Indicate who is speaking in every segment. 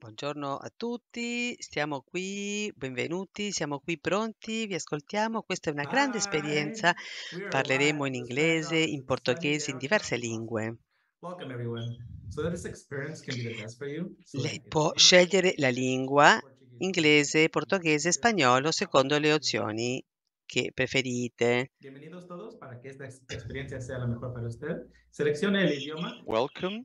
Speaker 1: Buongiorno a tutti, stiamo qui, benvenuti, siamo qui pronti, vi ascoltiamo, questa è una grande esperienza, parleremo in inglese, in portoghese, in diverse lingue. Lei può scegliere la lingua inglese, portoghese spagnolo secondo le opzioni que preferite.
Speaker 2: Bienvenidos todos para que esta experiencia sea la mejor para usted. Seleccione el idioma.
Speaker 1: Welcome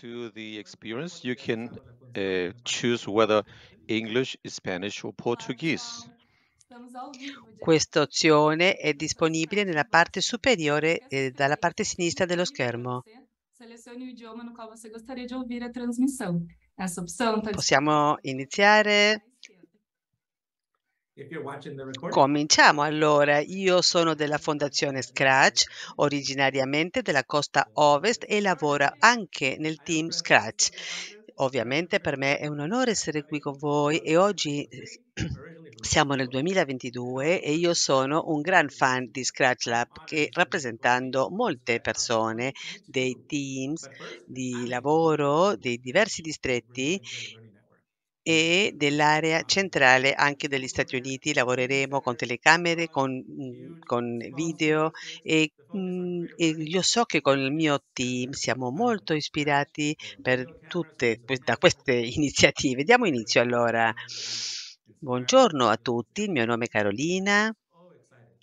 Speaker 1: to the experience. You can uh, choose whether English, Spanish or Portuguese. Questa opzione è disponibile nella parte superiore eh, e dalla parte sinistra dello schermo.
Speaker 2: Selezione l'idioma nel quale você gostaria di ouvir la
Speaker 1: trasmissione. Possiamo iniziare. Cominciamo allora. Io sono della fondazione Scratch, originariamente della costa ovest e lavoro anche nel team Scratch. Ovviamente per me è un onore essere qui con voi e oggi eh, siamo nel 2022 e io sono un gran fan di Scratch Lab che rappresentando molte persone, dei teams di lavoro, dei diversi distretti e dell'area ah. centrale anche degli Stati Uniti. Lavoreremo con telecamere, con,
Speaker 2: mhmm,
Speaker 1: con video e, mhmm, e, io so che con il mio team siamo molto ispirati tutte, da queste iniziative. Diamo inizio allora. Buongiorno a tutti, il mio nome è Carolina.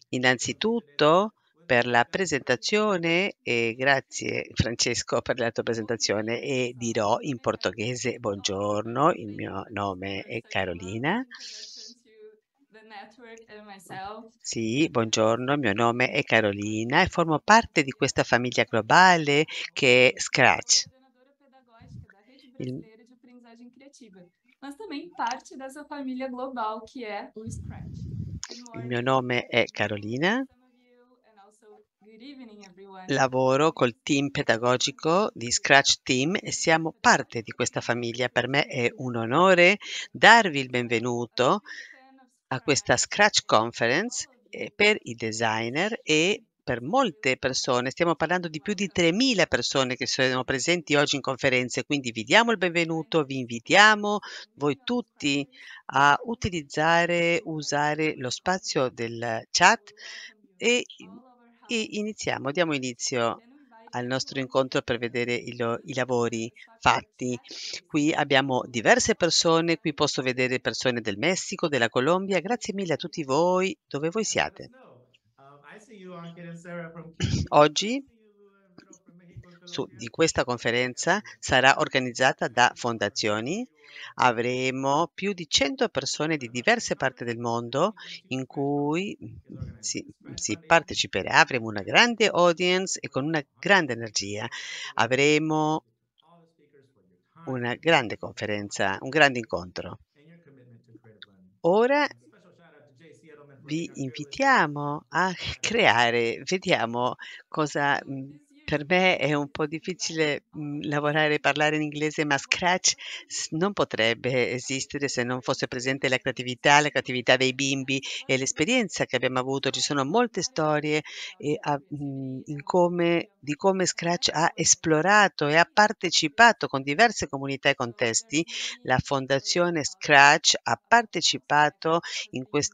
Speaker 1: Innanzitutto per la presentazione e grazie Francesco per la tua presentazione e dirò in portoghese buongiorno, il mio nome è Carolina. Sì, buongiorno, il mio nome è Carolina e formo parte di questa famiglia globale che è Scratch. Il...
Speaker 2: mas também parte dessa
Speaker 1: família global que é o Scratch. Il mio nome è Carolina Good evening everyone. Lavoro col team pedagogico di Scratch Team e siamo parte di questa famiglia. Per me è un onore darvi il benvenuto a questa Scratch Conference eh, per i designer e per molte persone, stiamo parlando di più di 3.000 persone che sono presenti oggi in conferenze, quindi vi diamo il benvenuto, vi invitiamo voi tutti a utilizzare, usare lo spazio del chat e e iniziamo, diamo inizio al nostro incontro per vedere il, i lavori fatti. Qui abbiamo diverse persone, qui posso vedere persone del Messico, della Colombia. Grazie mille a tutti voi, dove voi siate. Oggi su, di questa conferenza sarà organizzata da fondazioni Avremo più di 100 persone di diverse parti del mondo in cui mhmm, si, si parteciperà, avremo una grande audience e con una grande energia. Avremo una grande conferenza, un grande incontro. Ora vi invitiamo a creare, vediamo cosa mhmm, per me è un po' difficile mh, mhmm, lavorare e parlare in inglese, ma Scratch non potrebbe esistere se non fosse presente la creatività, la creatività dei bimbi e l'esperienza che abbiamo avuto. Ci sono molte storie eh, a- mh, mhmm, in come- di come Scratch ha esplorato e ha partecipato con diverse comunità e contesti. La Fondazione Scratch ha partecipato in questi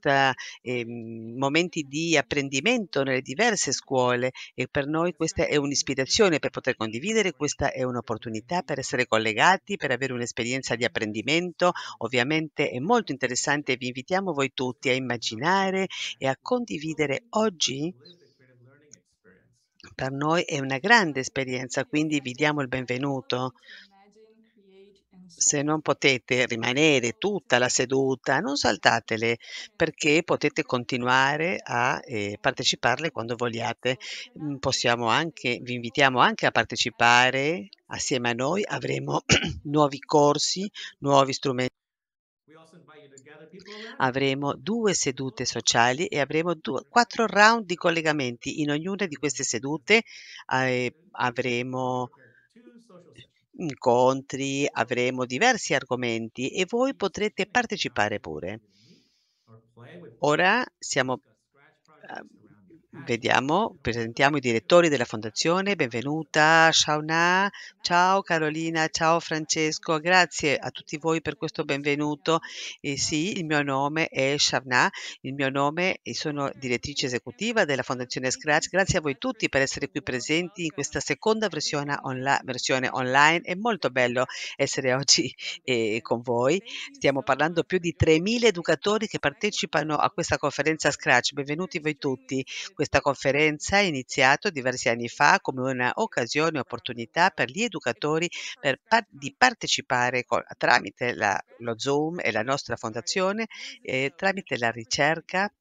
Speaker 1: ehm, momenti di apprendimento nelle diverse scuole e per noi questa è un'ispirazione ispirazione per poter condividere, questa è un'opportunità per essere collegati, per avere un'esperienza di apprendimento, ovviamente è molto interessante e vi invitiamo voi tutti a immaginare e a condividere oggi per noi è una grande esperienza, quindi vi diamo il benvenuto. Se non potete rimanere tutta la seduta, non saltatele perché potete continuare a eh, parteciparle quando vogliate. Mm, possiamo anche, vi invitiamo anche a partecipare assieme a noi, avremo nuovi corsi, nuovi strumenti. Avremo due sedute sociali e avremo due, quattro round di collegamenti. In ognuna di queste sedute eh, avremo incontri, avremo diversi argomenti e voi potrete partecipare pure. Ora siamo ehm, Ah. Vediamo, presentiamo i direttori della Fondazione. Benvenuta Shauna, ciao Carolina, ciao Francesco, grazie a tutti voi per questo benvenuto. Eh sì, il mio nome è Shauna, il mio nome e sono direttrice esecutiva della Fondazione Scratch. Grazie a voi tutti per essere qui presenti in questa seconda versione, onla versione online. È molto bello essere oggi eh, con voi. Stiamo parlando più di 3.000 educatori che partecipano a questa conferenza Scratch. Benvenuti voi tutti. Questa conferenza è iniziata diversi anni fa come un'occasione e opportunità per gli educatori per par- di partecipare con, tramite la, lo Zoom e la nostra fondazione, eh, tramite la ricerca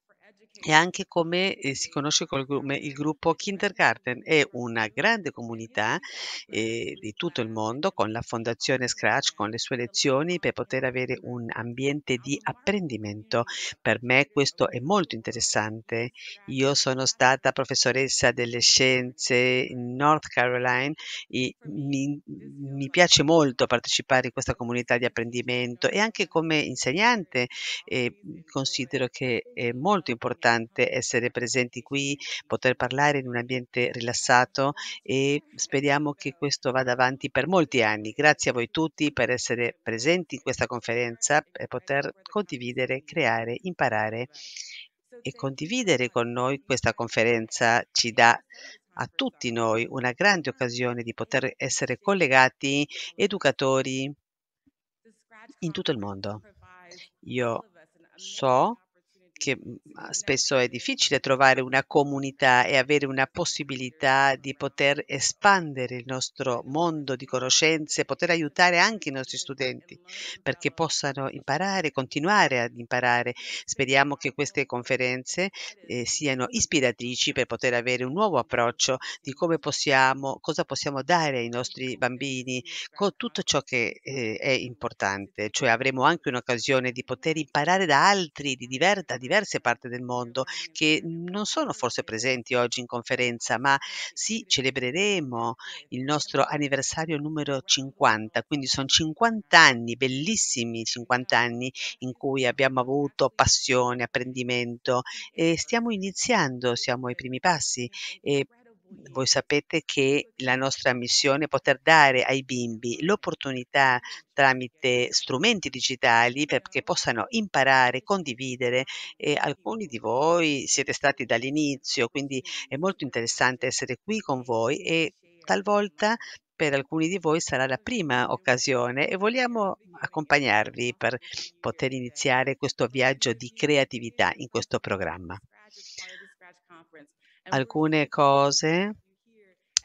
Speaker 1: e anche come eh, si conosce col, come il gruppo Kindergarten. È una grande comunità eh, di tutto il mondo con la fondazione Scratch, con le sue lezioni per poter avere un ambiente di apprendimento. Per me questo è molto interessante. Io sono stata professoressa delle scienze in North Carolina e mi, mi piace molto partecipare in questa comunità di apprendimento e anche come insegnante eh, considero che è molto importante importante essere presenti qui, poter parlare in un ambiente rilassato e speriamo che questo vada avanti per molti anni. Grazie a voi tutti per essere presenti in questa conferenza e poter condividere, creare, imparare e condividere con noi questa conferenza ci dà a tutti noi una grande occasione di poter essere collegati educatori in tutto il mondo. Io so che mhmm, spesso è difficile trovare una comunità e avere una possibilità di poter espandere il nostro mondo di conoscenze, poter aiutare anche i nostri studenti perché possano imparare, continuare ad imparare. Speriamo che queste conferenze eh, siano ispiratrici per poter avere un nuovo approccio di come possiamo, cosa possiamo dare ai nostri bambini con tutto ciò che eh, è importante, cioè avremo anche un'occasione di poter imparare da altri, di diverta, diversa, diverse parti del mondo che non sono forse presenti oggi in conferenza, ma sì, celebreremo il nostro anniversario numero 50, quindi sono 50 anni, bellissimi 50 anni in cui abbiamo avuto passione, apprendimento e stiamo iniziando, siamo ai primi passi e voi sapete che la nostra missione è poter dare ai bimbi l'opportunità tramite strumenti digitali perché possano imparare, condividere e alcuni di voi siete stati dall'inizio, quindi è molto interessante essere qui con voi e talvolta per alcuni di voi sarà la prima occasione e vogliamo accompagnarvi per poter iniziare questo viaggio di creatività in questo programma alcune cose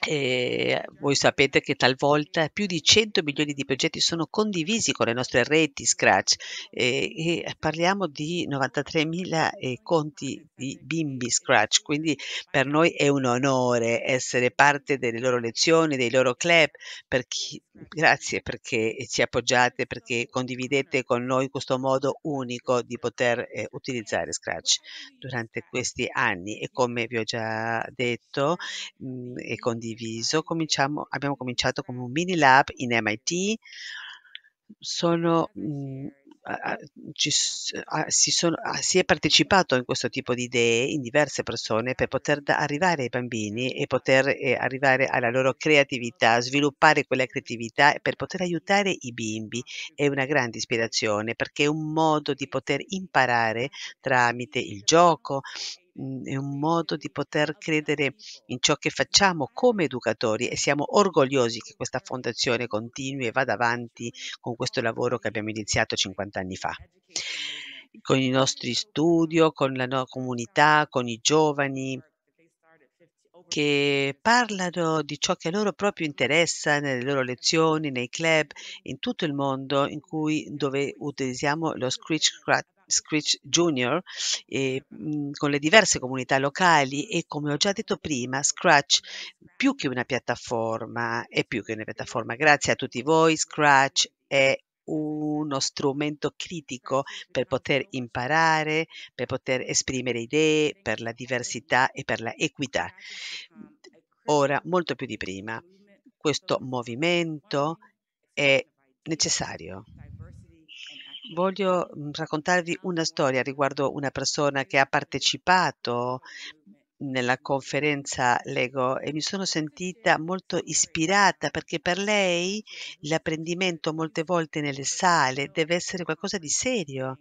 Speaker 1: e ehm, voi sapete che talvolta più di 100 milioni di progetti sono condivisi con le nostre reti Scratch e, ehm, e parliamo di 93 mila eh, conti di bimbi Scratch, quindi per noi è un onore essere parte delle loro lezioni, dei loro club. Per chi, grazie perché ci appoggiate, perché condividete con noi questo modo unico di poter eh, utilizzare Scratch durante questi anni e come vi ho già detto mh, mhmm, e condiviso condiviso. Cominciamo, abbiamo cominciato come un mini lab in MIT. Sono, mh, mm, ci, si, sono, si, è partecipato in questo tipo di idee in diverse persone per poter da, arrivare ai bambini e poter eh, arrivare alla loro creatività, sviluppare quella creatività per poter aiutare i bimbi è una grande ispirazione perché è un modo di poter imparare tramite il gioco, Mhmm, è un modo di poter credere in ciò che facciamo come educatori e siamo orgogliosi che questa fondazione continui e vada avanti con questo lavoro che abbiamo iniziato 50 anni fa con i nostri studio, con la nostra comunità, con i giovani che parlano di ciò che a loro proprio interessa nelle loro lezioni, nei club, in tutto il mondo in cui dove utilizziamo lo Screech Scratch Screech Jr. Eh, con le diverse comunità locali e come ho già detto prima, Scratch più che una piattaforma, è più che una piattaforma. Grazie a tutti voi, Scratch è uno strumento critico per poter imparare, per poter esprimere idee, per la diversità e per l'equità. Ora, molto più di prima, questo movimento è necessario Voglio mm, raccontarvi una storia riguardo una persona che ha partecipato nella conferenza Lego e mi sono sentita molto ispirata perché per lei l'apprendimento molte volte nelle sale deve essere qualcosa di serio.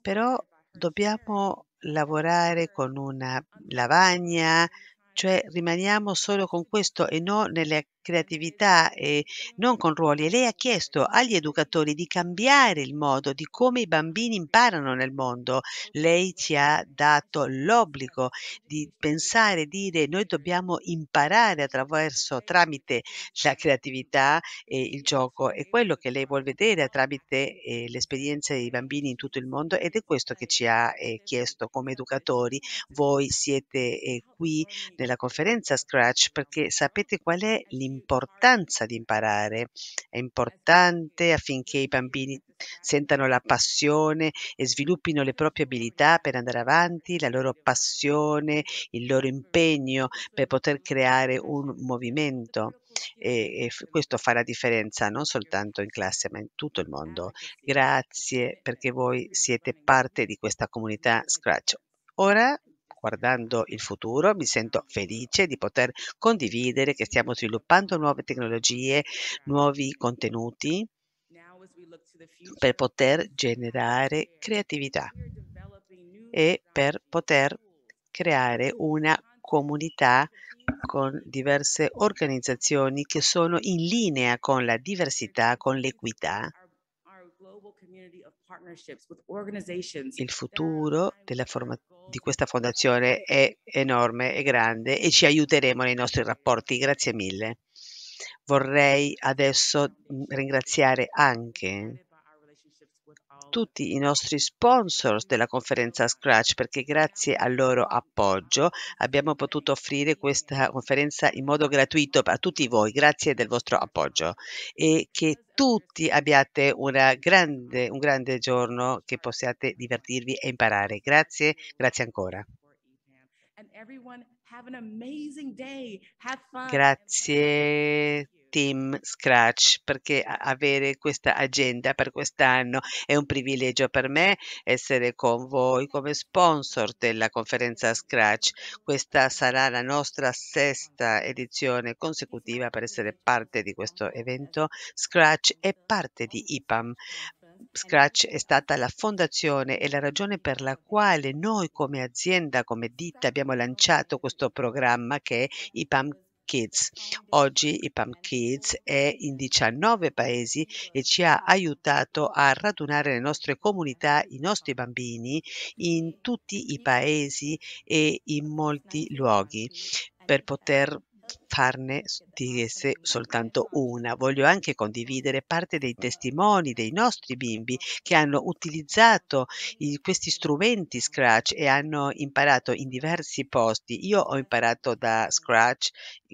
Speaker 1: Però dobbiamo lavorare con una lavagna, cioè rimaniamo solo con questo e non nelle creatività e eh, non con ruoli e lei ha chiesto agli educatori di cambiare il modo di come i bambini imparano nel mondo. Lei ci ha dato l'obbligo di pensare, dire noi dobbiamo imparare attraverso, tramite la creatività e il gioco. È quello che lei vuole vedere tramite eh, l'esperienza dei bambini in tutto il mondo ed è questo che ci ha eh, chiesto come educatori. Voi siete eh, qui nella conferenza Scratch perché sapete qual è l'importanza l'importanza di imparare. È importante affinché i bambini sentano la passione e sviluppino le proprie abilità per andare avanti, la loro passione, il loro impegno per poter creare un movimento. E, e questo fa la differenza non soltanto in classe ma in tutto il mondo. Grazie perché voi siete parte di questa comunità Scratch. Ora guardando il futuro, mi sento felice di poter condividere che stiamo sviluppando nuove tecnologie, nuovi contenuti per poter generare creatività e per poter creare una comunità con diverse organizzazioni che sono in linea con la diversità, con l'equità il futuro di questa fondazione è enorme e grande e ci aiuteremo nei nostri rapporti. Grazie mille. Vorrei adesso ringraziare anche tutti i nostri sponsor della conferenza Scratch perché grazie al loro appoggio abbiamo potuto offrire questa conferenza in modo gratuito a tutti voi, grazie del vostro appoggio e che tutti abbiate grande, un grande giorno che possiate divertirvi e imparare. Grazie, grazie ancora. Grazie team Scratch perché avere questa agenda per quest'anno è un privilegio per me essere con voi come sponsor della conferenza Scratch. Questa sarà la nostra sesta edizione consecutiva per essere parte di questo evento. Scratch è parte di IPAM. Scratch è stata la fondazione e la ragione per la quale noi come azienda, come ditta abbiamo lanciato questo programma che è IPAM Kids. Ah, Oggi IPAM Kids è in 19 paesi e ci ha aiutato a radunare le nostre comunità, i nostri bambini in tutti i paesi e in molti luoghi per poter farne di esse soltanto una. Voglio anche condividere parte dei testimoni dei nostri bimbi che hanno utilizzato i, questi strumenti Scratch e hanno imparato in diversi posti. Io ho imparato da Scratch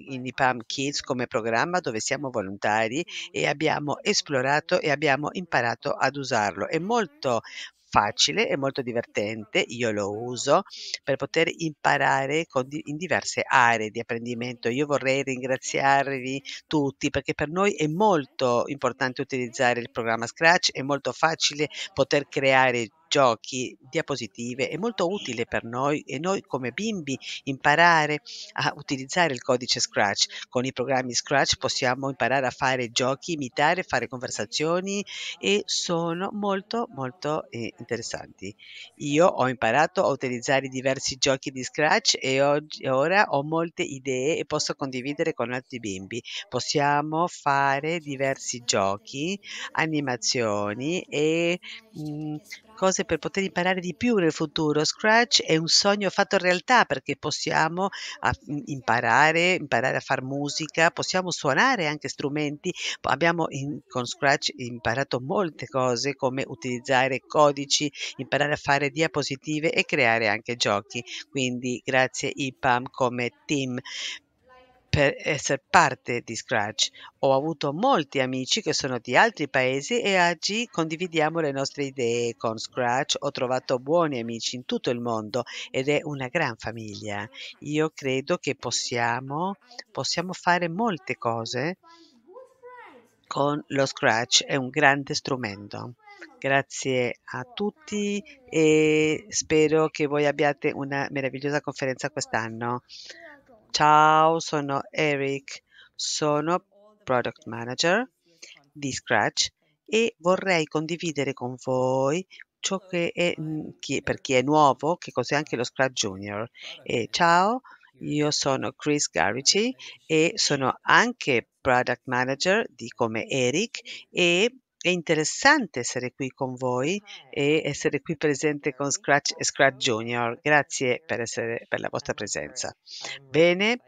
Speaker 1: in IPAM Kids come programma dove siamo volontari e abbiamo esplorato e abbiamo imparato ad usarlo. È molto facile e molto divertente, io lo uso, per poter imparare di, in diverse aree di apprendimento. Io vorrei ringraziarvi tutti perché per noi è molto importante utilizzare il programma Scratch, è molto facile poter creare giochi, diapositive è molto utile per noi e noi come bimbi imparare a utilizzare il codice Scratch. Con i programmi Scratch possiamo imparare a fare giochi, imitare, fare conversazioni e sono molto molto eh, interessanti. Io ho imparato a utilizzare diversi giochi di Scratch e oggi, ora ho molte idee e posso condividere con altri bimbi. Possiamo fare diversi giochi, animazioni e mh, mm, cose per poter imparare di più nel futuro. Scratch è un sogno fatto realtà perché possiamo ah, mm, imparare, imparare a fare musica, possiamo suonare anche strumenti. Abbiamo in, con Scratch imparato molte cose come utilizzare codici, imparare a fare diapositive e creare anche giochi. Quindi grazie IPAM come team per essere parte di Scratch. Ho avuto molti amici che sono di altri paesi e oggi condividiamo le nostre idee con Scratch. Ho trovato buoni amici in tutto il mondo ed è una gran famiglia. Io credo che possiamo, possiamo fare molte cose con lo Scratch, è un grande strumento. Grazie a tutti e spero che voi abbiate una meravigliosa conferenza quest'anno. Ciao, sono Eric, sono Product Manager di Scratch e vorrei condividere con voi ciò che è mm, per chi è nuovo, che cos'è anche lo Scratch Junior. E ciao, io sono Chris Garrity e sono anche Product Manager di come Eric e è interessante essere qui con voi eh, e essere qui presente con Scratch e Scratch Junior. Grazie per, essere, per la vostra presenza. Bene.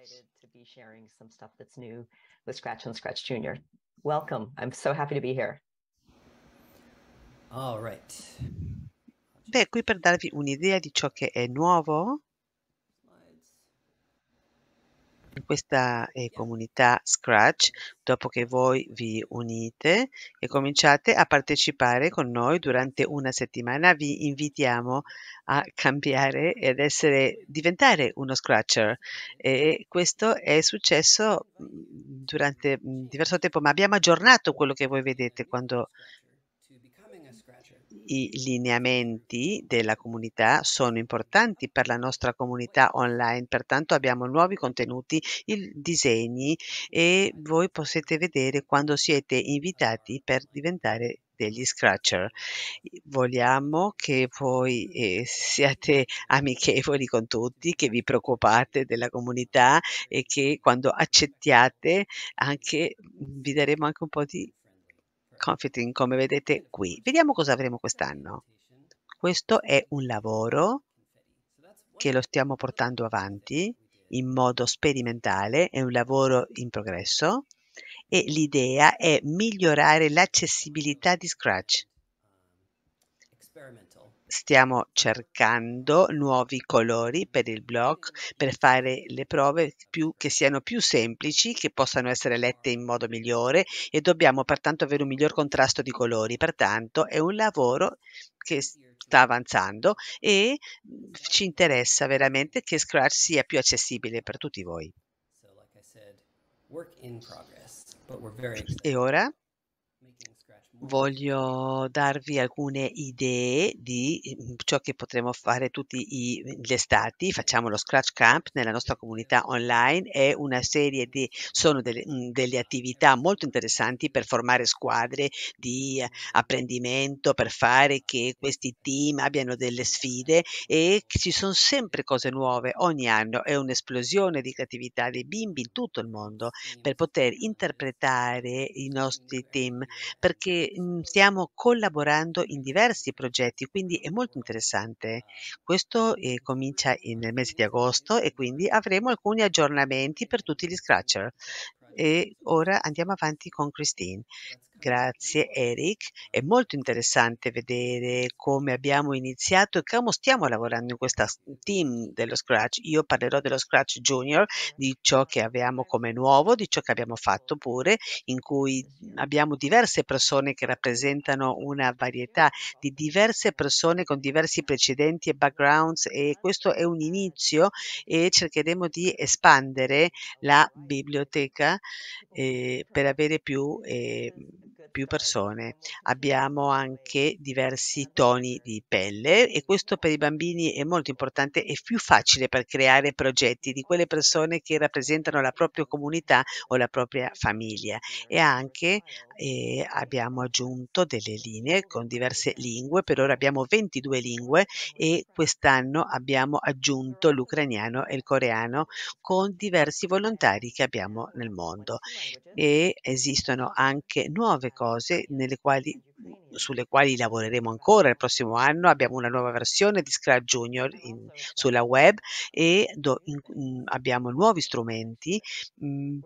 Speaker 1: Welcome. I'm so happy to be here.
Speaker 2: All right.
Speaker 1: Beh, qui per darvi un'idea di ciò che è nuovo in questa eh, comunità Scratch dopo che voi vi unite e cominciate a partecipare con noi durante una settimana. Vi invitiamo a cambiare e ad essere, diventare uno Scratcher. E questo è successo mm, durante mm, diverso tempo, ma abbiamo aggiornato quello che voi vedete quando i lineamenti della comunità sono importanti per la nostra comunità online, pertanto abbiamo nuovi contenuti, i disegni e voi potete vedere quando siete invitati per diventare degli scratcher. Vogliamo che voi eh, siate amichevoli con tutti, che vi preoccupate della comunità e che quando accettiate anche mm, vi daremo anche un po' di Comforting, come vedete qui. Vediamo cosa avremo quest'anno. Questo è un lavoro che lo stiamo portando avanti in modo sperimentale, è un lavoro in progresso e l'idea è migliorare l'accessibilità di Scratch stiamo cercando nuovi colori per il blog per fare le prove più, che siano più semplici, che possano essere lette in modo migliore e dobbiamo pertanto avere un miglior contrasto di colori. Pertanto è un lavoro che sta avanzando e mhmm, ci interessa veramente che Scratch sia più accessibile per tutti voi. E ora voglio darvi alcune idee di mhmm, ciò che potremo fare tutti i, gli estati. Facciamo lo Scratch Camp nella nostra comunità online, è una serie di, sono delle, mhmm, delle attività molto interessanti per formare squadre di apprendimento, per fare che questi team abbiano delle sfide e ci sono sempre cose nuove ogni anno, è un'esplosione di creatività dei bimbi in tutto il mondo per poter interpretare i nostri team perché Mhmm, stiamo collaborando in diversi progetti, quindi è molto interessante. Questo eh, comincia nel mese di agosto e quindi avremo alcuni aggiornamenti per tutti gli scratcher. E ora andiamo avanti con Christine. Grazie Eric, è molto interessante vedere come abbiamo iniziato e come stiamo lavorando in questo team dello Scratch. Io parlerò dello Scratch Junior, di ciò che abbiamo come nuovo, di ciò che abbiamo fatto pure, in cui abbiamo diverse persone che rappresentano una varietà di diverse persone con diversi precedenti e backgrounds e questo è un inizio e cercheremo di espandere la biblioteca eh, per avere più... Eh, più persone. Abbiamo anche diversi toni di pelle e questo per i bambini è molto importante e più facile per creare progetti di quelle persone che rappresentano la propria comunità o la propria famiglia. E anche eh, abbiamo aggiunto delle linee con diverse lingue, per ora abbiamo 22 lingue e quest'anno abbiamo aggiunto l'ucraniano e il coreano con diversi volontari che abbiamo nel mondo. E esistono anche nuove cose nelle quali sulle quali lavoreremo ancora il prossimo anno. Abbiamo una nuova versione di Scribe Junior ah, in, sulla web e do, in, in, abbiamo nuovi strumenti, mh, mm,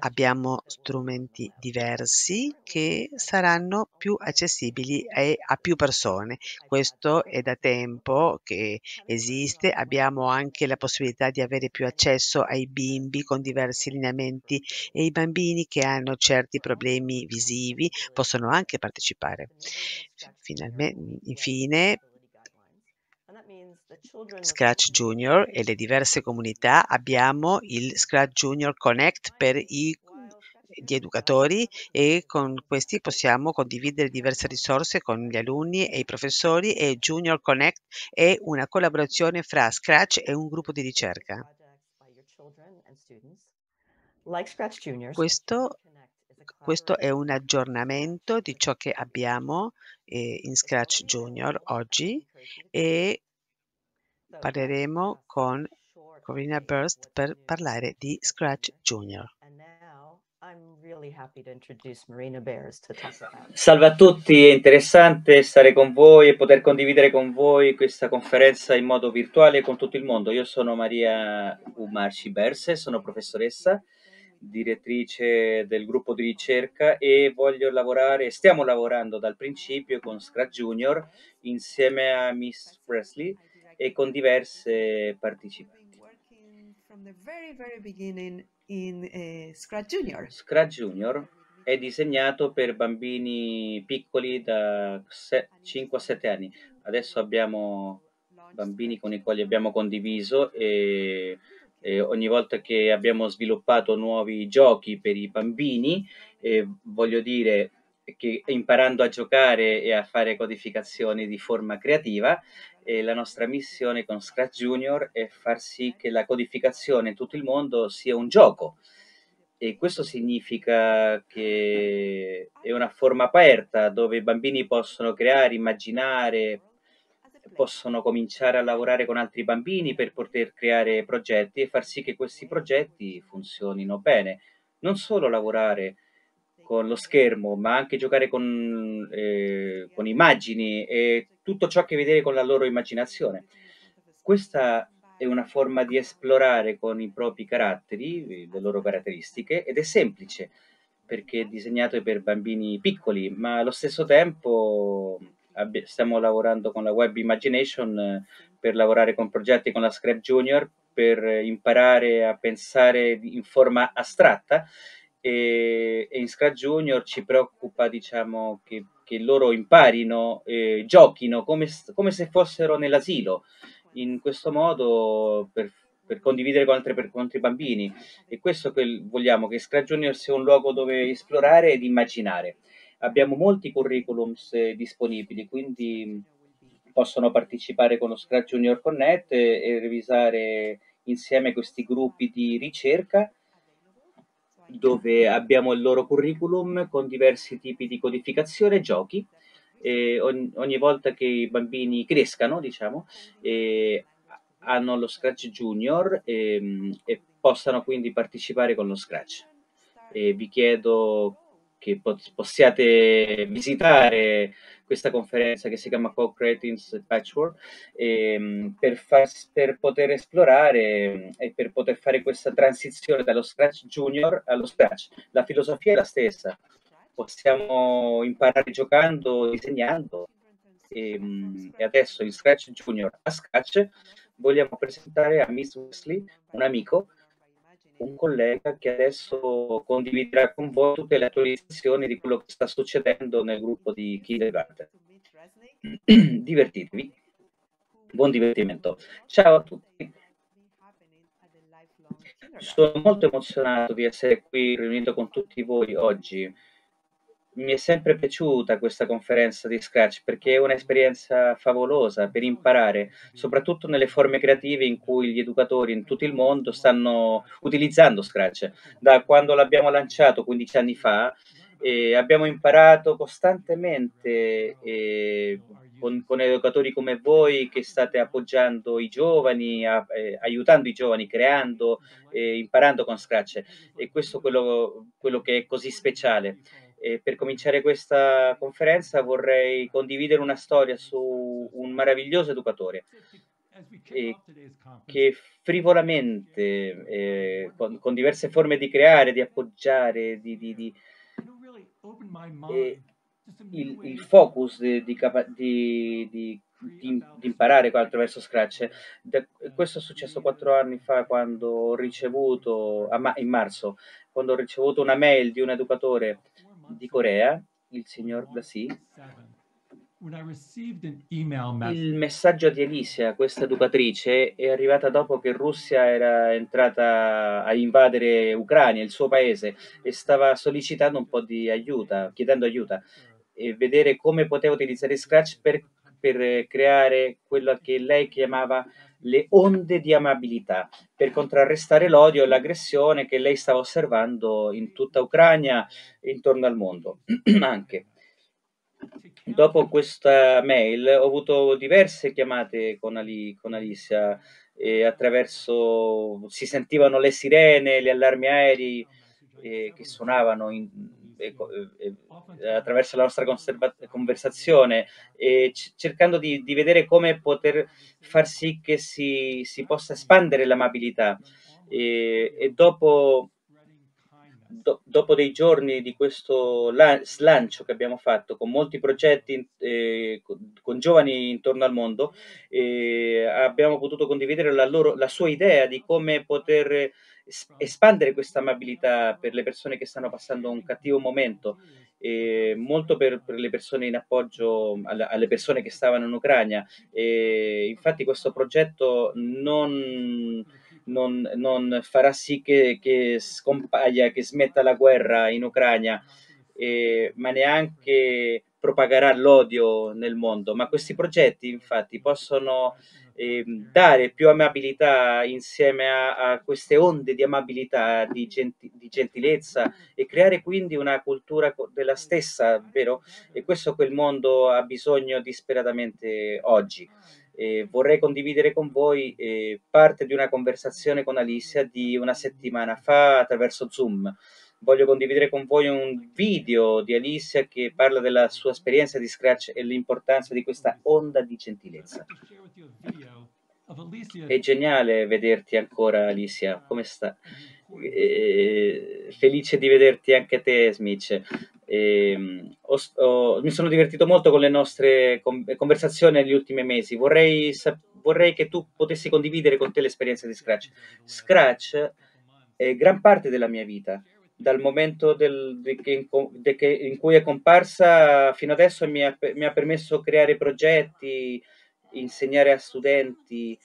Speaker 1: abbiamo strumenti diversi che saranno più accessibili a, a più persone. Questo è da tempo che esiste, abbiamo anche la possibilità di avere più accesso ai bimbi con diversi lineamenti e i bambini che hanno certi problemi visivi possono possono anche partecipare. Cioè, Finalmente, infine, Scratch Junior e le diverse comunità abbiamo il Scratch Junior Connect per i di educatori e con questi possiamo condividere diverse risorse con gli alunni e i professori e Junior Connect è una collaborazione fra Scratch e un gruppo di ricerca. Questo questo è un aggiornamento di ciò che abbiamo eh, in Scratch Junior oggi e parleremo con Corina Burst per parlare di Scratch Junior. Salve a tutti, è interessante
Speaker 2: stare con voi e poter condividere con voi questa conferenza in modo virtuale con tutto il mondo. Io sono Maria Umarci Berse, sono professoressa direttrice del gruppo di ricerca e voglio lavorare, stiamo lavorando dal principio con Scratch Junior insieme a Miss Presley e con diverse partecipanti.
Speaker 1: Scratch Junior.
Speaker 2: Scratch Junior è disegnato per bambini piccoli da 5 a 7 anni. Adesso abbiamo bambini con i quali abbiamo condiviso e eh, ogni volta che abbiamo sviluppato nuovi giochi per i bambini, eh, voglio dire che imparando a giocare e a fare codificazioni di forma creativa, eh, la nostra missione con Scratch Junior è far sì che la codificazione in tutto il mondo sia un gioco. E questo significa che è una forma aperta dove i bambini possono creare, immaginare, possono cominciare a lavorare con altri bambini per poter creare progetti e far sì che questi progetti funzionino bene. Non solo lavorare con lo schermo, ma anche giocare con, eh, con immagini e tutto ciò che vedere con la loro immaginazione. Questa è una forma di esplorare con i propri caratteri, le loro caratteristiche, ed è semplice perché è disegnato per bambini piccoli, ma allo stesso tempo stiamo lavorando con la Web Imagination eh, per lavorare con progetti con la Scrap Junior per imparare a pensare in forma astratta e, e in Scrap Junior ci preoccupa diciamo che, che loro imparino, eh, giochino come, come, se fossero nell'asilo in questo modo per, per condividere con, altre, per, con altri bambini e questo che vogliamo che Scrap Junior sia un luogo dove esplorare ed immaginare Abbiamo molti curriculums eh, disponibili, quindi possono partecipare con lo Scratch Junior Connect e, e revisare insieme questi gruppi di ricerca dove abbiamo il loro curriculum con diversi tipi di codificazione e giochi. E ogni, ogni, volta che i bambini crescano, diciamo, eh, hanno lo Scratch Junior eh, e, possano quindi partecipare con lo Scratch. E vi chiedo che possiate visitare questa conferenza che si chiama Co-Creatings Patchwork ehm, per, far, per poter esplorare ehm, e per poter fare questa transizione dallo Scratch Junior allo Scratch. La filosofia è la stessa, possiamo imparare giocando, disegnando e, ehm, e adesso in Scratch Junior a Scratch vogliamo presentare a Miss Wesley, un amico un collega che adesso condividerà con voi tutte le attualizzazioni di quello che sta succedendo nel gruppo di Kindergarten. Divertitevi, buon divertimento. Ciao a tutti. Sono molto emozionato di essere qui riunito con tutti voi oggi mi è sempre piaciuta questa conferenza di Scratch perché è un'esperienza favolosa per imparare, soprattutto nelle forme creative in cui gli educatori in tutto il mondo stanno utilizzando Scratch. Da quando l'abbiamo lanciato 15 anni fa eh, abbiamo imparato costantemente eh, con, con, educatori come voi che state appoggiando i giovani, a, eh, aiutando i giovani, creando, imparando con Scratch. E questo è quello, quello che è così speciale. E per cominciare questa conferenza vorrei condividere una storia su un meraviglioso educatore eh, che frivolamente, eh, con, con, diverse forme di creare, di appoggiare, di, di, di il, il, focus di, di di, di, imparare attraverso Scratch. Da, questo è successo quattro anni fa quando ho ricevuto, ah, ma, in marzo, quando ho ricevuto una mail di un educatore di Corea, il signor Blasi,
Speaker 1: il
Speaker 2: messaggio di Alicia, questa educatrice, è arrivata dopo che Russia era entrata a invadere Ucraina, il suo paese, e stava sollecitando un po' di aiuto, chiedendo aiuto, e vedere come poteva utilizzare Scratch per, per creare quello che lei chiamava le onde di amabilità per contrarrestare l'odio e l'aggressione che lei stava osservando in tutta Ucraina e intorno al mondo anche. Dopo questa mail ho avuto diverse chiamate con, Ali, con Alicia e attraverso si sentivano le sirene, gli allarmi aerei eh, che suonavano in, attraverso la nostra conversazione, cercando di, di, vedere come poter far sì che si, si possa espandere l'amabilità. E, e dopo, do, dopo, dei giorni di questo slancio che abbiamo fatto con molti progetti eh, con, con, giovani intorno al mondo, eh, abbiamo potuto condividere la, loro, la, sua idea di come poter Ah. espandere questa amabilità per le persone che stanno passando un cattivo momento, eh, molto per, per, le persone in appoggio alla, alle persone che stavano in Ucraina. Eh, infatti questo progetto non, non, non farà sì che, che, scompaia, che smetta la guerra in Ucraina, eh, ma neanche propagherà l'odio nel mondo, ma questi progetti infatti possono eh, dare più amabilità insieme a, a queste onde di amabilità, di, genti- di, gentilezza e creare quindi una cultura della stessa, vero? E questo che il mondo ha bisogno disperatamente oggi. Eh, vorrei condividere con voi eh, parte di una conversazione con Alicia di una settimana fa attraverso Zoom voglio condividere con voi un video di Alicia che parla della sua esperienza di Scratch e l'importanza di questa onda di gentilezza. È geniale vederti ancora Alicia, come sta? Eh, felice di vederti anche te Smith. Eh, ho, ho, mi sono divertito molto con le nostre conversazioni negli ultimi mesi. Vorrei, vorrei che tu potessi condividere con te l'esperienza di Scratch. Scratch è gran parte della mia vita dal momento del, de che, in, de che, in, cui è comparsa fino adesso mi ha, mi ha, permesso creare progetti, insegnare a studenti,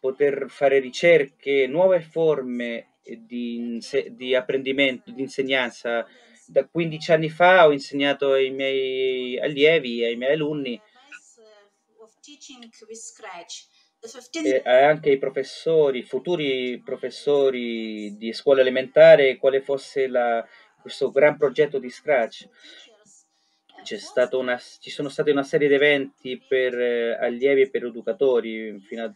Speaker 2: poter fare ricerche, nuove forme di, di apprendimento, di insegnanza. Da 15 anni fa ho insegnato ai miei allievi, ai miei alunni. Uh, e anche i professori, futuri professori di scuola elementare, quale fosse la, questo gran progetto di Scratch. Una, ci sono state una serie di eventi per eh, allievi e per educatori fino a,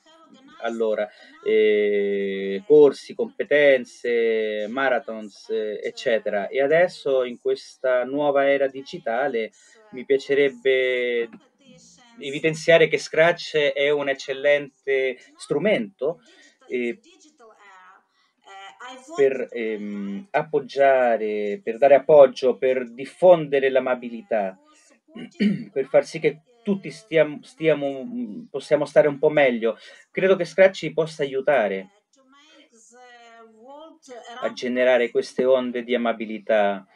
Speaker 2: allora, eh, corsi, competenze, marathons, eh, eccetera. E adesso in questa nuova era digitale mi piacerebbe evidenziare che Scratch è un eccellente strumento eh, per ehm, appoggiare, per dare appoggio, per diffondere l'amabilità, per far sì che tutti stiamo, stiamo, possiamo stare un po' meglio. Credo che Scratch ci possa aiutare a generare queste onde di amabilità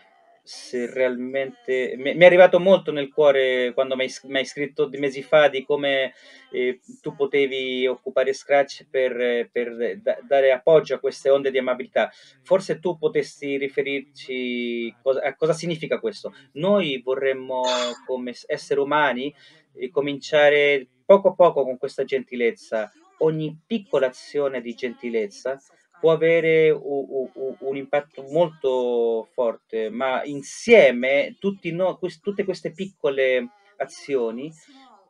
Speaker 2: se realmente mi, è arrivato molto nel cuore quando mi hai scritto di mesi fa di come eh, tu potevi occupare Scratch per, per da, dare appoggio a queste onde di amabilità. Forse tu potessi riferirci cosa, a cosa significa questo. Noi vorremmo, come esseri umani, eh, cominciare poco a poco con questa gentilezza. Ogni piccola azione di gentilezza può avere un, un, un impatto molto forte, ma insieme no, quest, tutte queste piccole azioni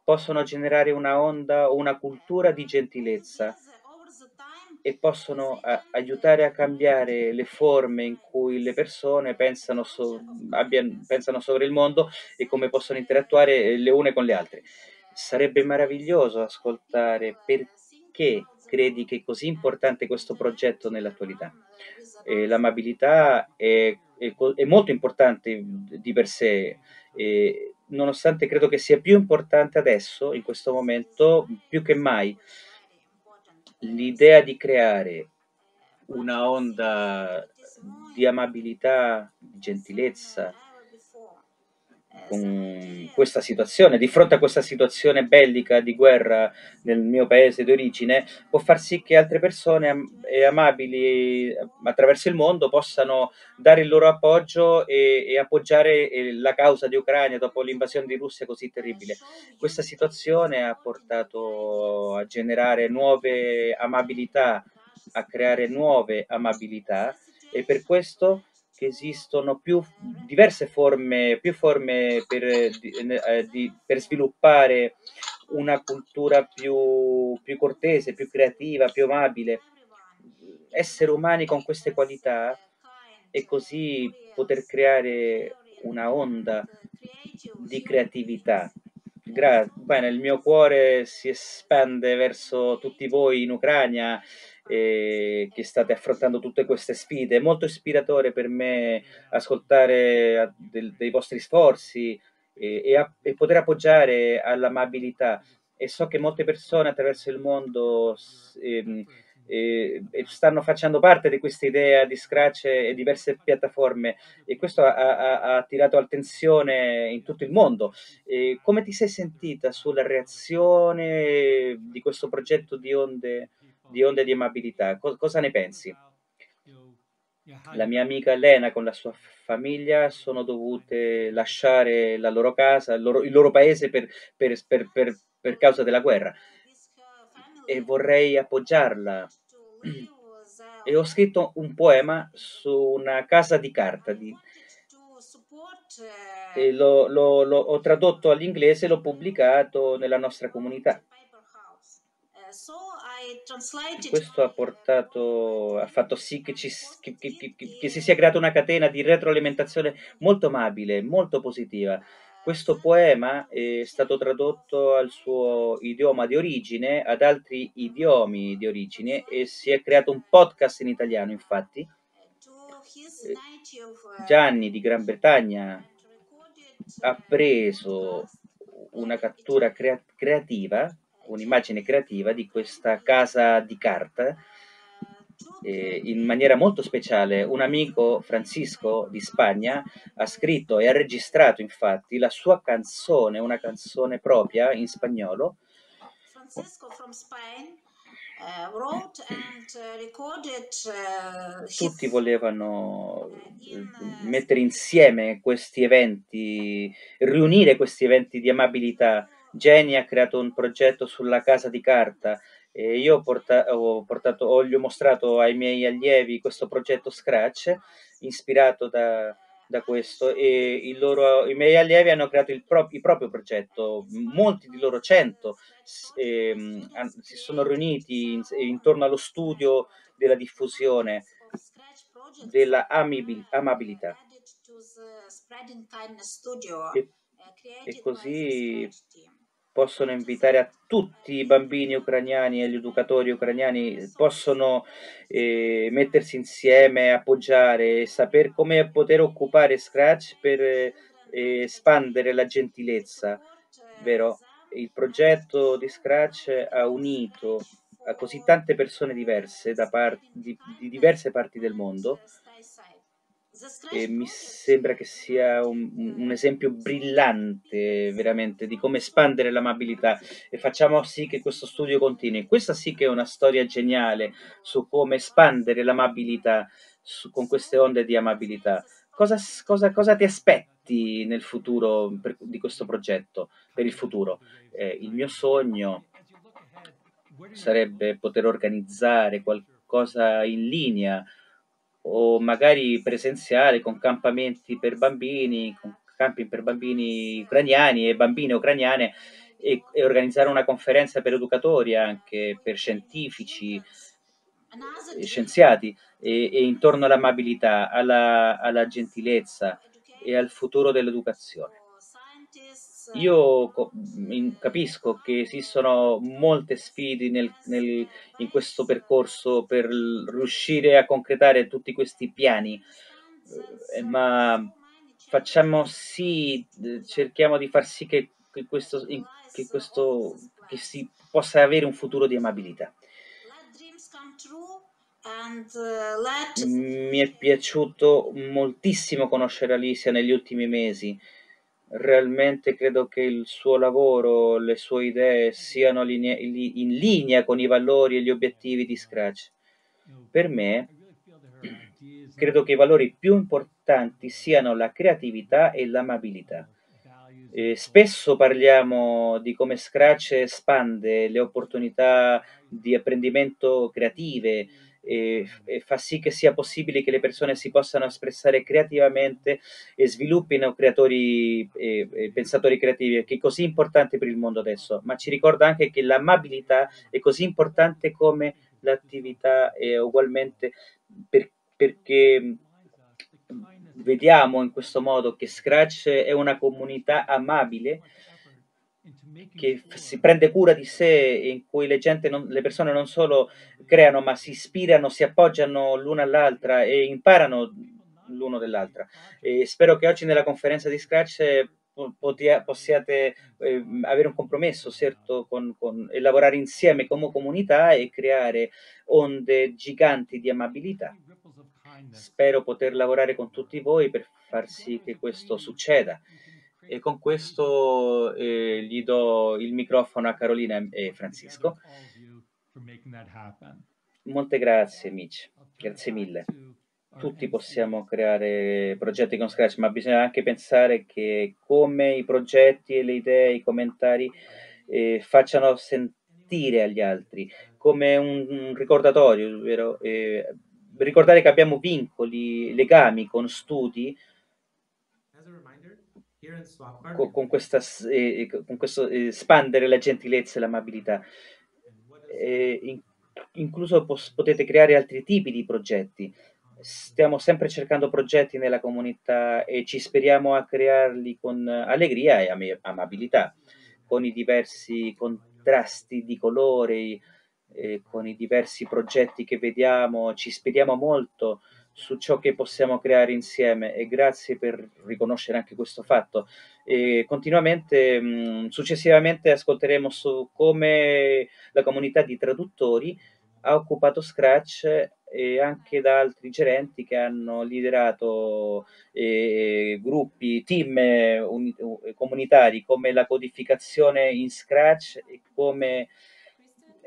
Speaker 2: possono generare una onda o una cultura di gentilezza e possono a, aiutare a cambiare le forme in cui le persone pensano, so, abbiano, pensano sopra il mondo e come possono interattuare le une con le altre. Sarebbe meraviglioso ascoltare perché credi che è così importante questo progetto nell'attualità? Esatto. Eh, l'amabilità è, è, è, molto importante di per sé, eh, nonostante credo che sia più importante adesso, in questo momento, più che mai, l'idea di creare una onda di amabilità, di gentilezza,
Speaker 1: con
Speaker 2: questa situazione, di fronte a questa situazione bellica di guerra nel mio paese d'origine, può far sì che altre persone am amabili eh, attraverso il mondo possano dare il loro appoggio e, e appoggiare eh, la causa di Ucraina dopo l'invasione di Russia così terribile. Questa situazione ha portato a generare nuove amabilità, a creare nuove amabilità e per questo che esistono più diverse forme, più forme per, eh, eh, di, per sviluppare una cultura più, più cortese, più creativa, più amabile. Essere umani con queste qualità e così poter creare una onda di creatività. Gra- Bene, il mio cuore si espande verso tutti voi in Ucraina e che state affrontando tutte queste sfide. È molto ispiratore per me ascoltare del, dei vostri sforzi e, e, a, e poter appoggiare all'amabilità. E so che molte persone attraverso il mondo ehm, eh, stanno facendo parte di questa idea di Scratch e diverse piattaforme e questo ha, ha, ha attirato attenzione in tutto il mondo. Eh, come ti sei sentita sulla reazione di questo progetto di onde di onde di amabilità. Co cosa ne pensi? La mia amica Elena con la sua famiglia sono dovute lasciare la loro casa, il loro, il loro paese per, per, per, per causa della guerra e vorrei appoggiarla. E ho scritto un poema su una casa di carta di... e lo, lo, lo, ho tradotto all'inglese e l'ho pubblicato nella nostra comunità. Questo ha, portato, ha fatto sì che, ci, che, che, che si sia creata una catena di retroalimentazione molto amabile, molto positiva. Questo poema è stato tradotto al suo idioma di origine, ad altri idiomi di origine e si è creato un podcast in italiano, infatti. Eh,
Speaker 1: uh,
Speaker 2: Gianni di Gran Bretagna ha preso uh, una cattura crea- creativa un'immagine creativa di questa casa di carta eh, in maniera molto speciale. Un amico, Francisco, di Spagna, ha scritto e ha registrato infatti la sua canzone, una canzone propria in spagnolo. Francisco from
Speaker 1: Spain. Uh, wrote and eh, recorded, uh,
Speaker 2: Tutti volevano mettere insieme questi eventi, riunire questi eventi di amabilità Jenny ha creato un progetto sulla casa di carta. E io ho portato, ho portato, ho, gli ho mostrato ai miei allievi questo progetto Scratch, ispirato da, da questo, e loro, i miei allievi hanno creato il, pro, il proprio progetto. Molti di loro, cento, ehm, si sono riuniti in, intorno allo studio della diffusione della amabil- amabilità. E, eh, e così possono invitare a tutti i bambini ucraniani e gli educatori ucraniani, possono eh, mettersi insieme, appoggiare, sapere come poter occupare Scratch per eh, espandere la gentilezza, vero? Il progetto di Scratch ha unito a così tante persone diverse da par- di, di diverse parti del mondo e mi sembra che sia un, un, esempio brillante veramente di come espandere l'amabilità e facciamo sì che questo studio continui. Questa sì che è una storia geniale su come espandere l'amabilità su, con queste onde di amabilità. Cosa, cosa, cosa ti aspetti nel futuro per, di questo progetto? Per il futuro? Eh, il mio sogno sarebbe poter organizzare qualcosa in linea o magari presenziale con campamenti per bambini, con camping per bambini ucraniani e bambine ucraniane e, e organizzare una conferenza per educatori anche, per scientifici, scienziati e, e, intorno all'amabilità, alla, alla gentilezza e al futuro dell'educazione io capisco che esistono molte sfide nel, nel, in questo percorso per riuscire a concretare tutti questi piani, eh, ma facciamo sì, cerchiamo di far sì che, che, questo, che, questo, che si possa avere un futuro di amabilità. Uh, Mi è piaciuto moltissimo conoscere Alicia negli ultimi mesi realmente credo che il suo lavoro, le sue idee siano linea, in linea con i valori e gli obiettivi di Scratch. Per me, credo che i valori più importanti siano la creatività e l'amabilità. Eh, spesso parliamo di come Scratch espande le opportunità di apprendimento creative, e, e, fa sì che sia possibile che le persone si possano espressare creativamente e sviluppino creatori e, e pensatori creativi, che è così importante per il mondo adesso, ma ci ricorda anche che l'amabilità è così importante come l'attività è ugualmente per, perché vediamo in questo modo che Scratch è una comunità amabile che si prende cura di sé, in cui le, non, le, persone non solo creano, ma si ispirano, si appoggiano l'una all'altra e imparano l'uno dell'altra. E spero che oggi nella conferenza di Scratch eh, possiate eh, avere un compromesso certo, con, con, e lavorare insieme come comunità e creare onde giganti di amabilità. Spero poter lavorare con tutti voi per far sì che questo succeda. E con questo eh, gli do il microfono a Carolina e Francisco. Molte grazie, Mitch. Grazie mille. Tutti possiamo creare progetti con Scratch, ma bisogna anche pensare che come i progetti, e le idee, i commentari eh, facciano sentire agli altri, come un, un ricordatorio, eh, ricordare che abbiamo vincoli, legami con studi, con, con, questa, eh, con questo eh, la gentilezza e l'amabilità. Eh, in, incluso pos, potete creare altri tipi di progetti. Stiamo sempre cercando progetti nella comunità e ci speriamo a crearli con allegria e am- amabilità, con i diversi contrasti di colori, con i diversi progetti che vediamo. Ci speriamo molto su ciò che possiamo creare insieme e grazie per riconoscere anche questo fatto. E continuamente, mh, mm, successivamente ascolteremo su come la comunità di traduttori ha occupato Scratch e anche da altri gerenti che hanno liderato eh, gruppi, team un, comunitari come la codificazione in Scratch e come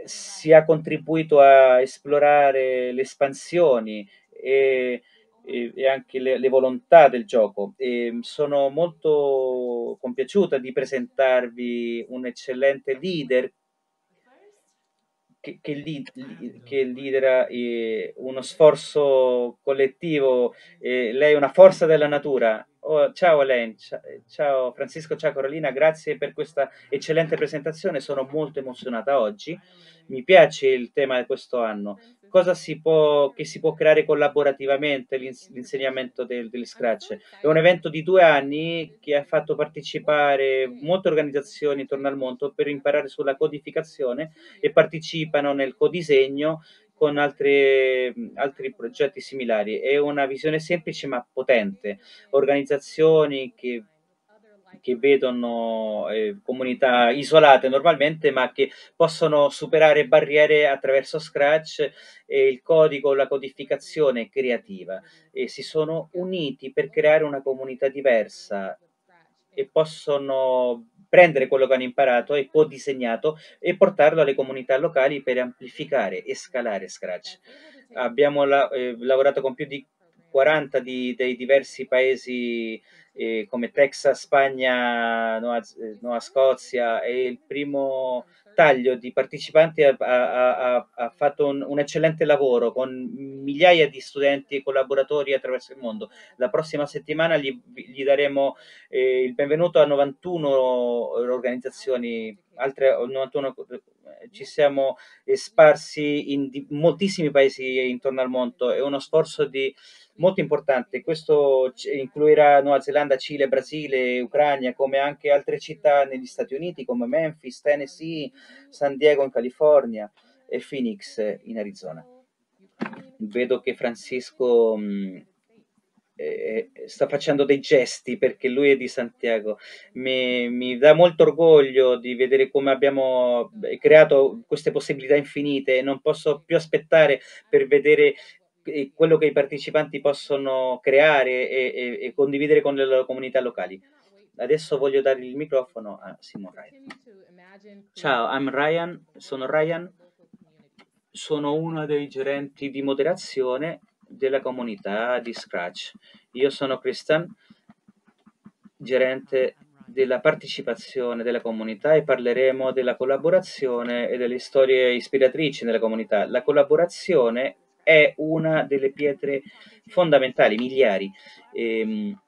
Speaker 2: si ha contribuito a esplorare le espansioni e, e, e anche le, le, volontà del gioco. E mm, sono molto compiaciuta di presentarvi un eccellente leader che, che, lidera eh, uno sforzo collettivo, eh, lei è una forza della natura. Oh, ciao Elen, ciao Francisco, ciao Carolina, grazie per questa eccellente presentazione, sono molto emozionata oggi, mi piace il tema di questo anno cosa si può, che si può creare collaborativamente l'insegnamento del, degli scratch. È un evento di due anni che ha fatto partecipare molte organizzazioni intorno al mondo per imparare sulla codificazione e partecipano nel codisegno con altre, altri progetti similari. È una visione semplice ma potente. Organizzazioni che che vedono eh, comunità isolate normalmente, ma che possono superare barriere attraverso Scratch e il codico, la codificazione creativa e si sono uniti per creare una comunità diversa e possono prendere quello che hanno imparato e co-disegnato e portarlo alle comunità locali per amplificare e scalare Scratch. Abbiamo la, eh, lavorato con più di 40 di, dei diversi paesi eh, come Texas, Spagna, Nuova, eh, Nuova, Scozia e il primo taglio di partecipanti ha, ha, ha fatto un, un, eccellente lavoro con migliaia di studenti e collaboratori attraverso il mondo. La prossima settimana gli, gli daremo eh, il benvenuto a 91 organizzazioni, altre 91 eh, ci siamo sparsi in moltissimi paesi intorno al mondo, è uno sforzo di molto importante. Questo incluirà Nuova Zelanda, Cile, Brasile, Ucraina, come anche altre città negli Stati Uniti come Memphis, Tennessee, San Diego in California e Phoenix in Arizona. Vedo che Francisco mh, mm, eh, eh, sta facendo dei gesti perché lui è di Santiago. Mi, mi dà molto orgoglio di vedere come abbiamo eh, creato queste possibilità infinite. e Non posso più aspettare per vedere quello che i partecipanti possono creare e, e, e, condividere con le loro comunità locali. Adesso voglio dare il microfono a Simon Ryan. Ciao, Ryan, sono Ryan, sono uno dei gerenti di moderazione della comunità di Scratch. Io sono Christian, gerente della partecipazione della comunità e parleremo della collaborazione e delle storie ispiratrici nella comunità. La collaborazione è una delle pietre fondamentali, miliari. Ehm,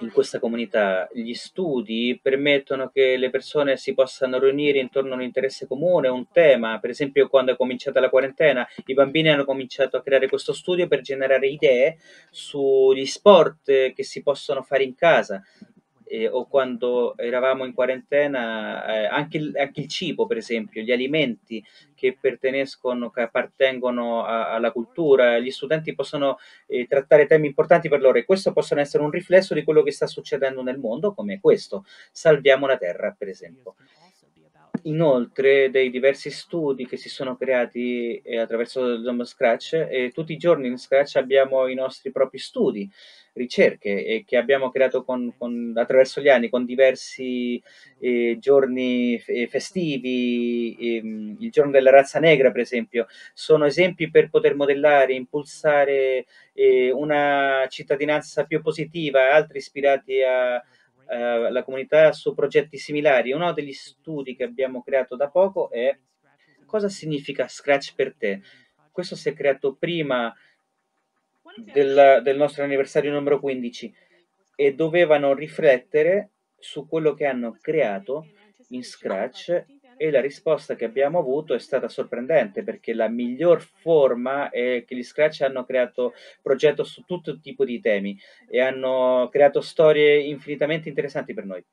Speaker 2: in questa comunità. Gli studi permettono che le persone si possano riunire intorno a un interesse comune, un tema. Per esempio, quando è cominciata la quarantena, i bambini hanno cominciato a creare questo studio per generare idee sugli sport che si possono fare in casa, eh, o quando eravamo in quarantena, eh, anche, il, anche, il, cibo, per esempio, gli alimenti che, che appartengono a, alla cultura, gli studenti possono eh, trattare temi importanti per loro e questo possono essere un riflesso di quello che sta succedendo nel mondo, come questo, salviamo la terra, per esempio inoltre dei diversi studi che si sono creati eh, attraverso Dom Scratch e tutti i giorni in Scratch abbiamo i nostri propri studi, ricerche eh, che abbiamo creato con, con, attraverso gli anni con diversi eh, giorni eh, festivi, ehm, il giorno della razza negra per esempio, sono esempi per poter modellare, impulsare eh, una cittadinanza più positiva, altri ispirati a eh, la comunità su progetti similari. Uno degli studi che abbiamo creato da poco è cosa significa Scratch per te. Questo si è creato prima del, del nostro anniversario numero 15 e dovevano riflettere su quello che hanno creato in Scratch e la risposta che abbiamo avuto è stata sorprendente perché la miglior forma è che gli Scratch hanno creato progetto su tutto tipo di temi e hanno creato storie infinitamente interessanti per noi.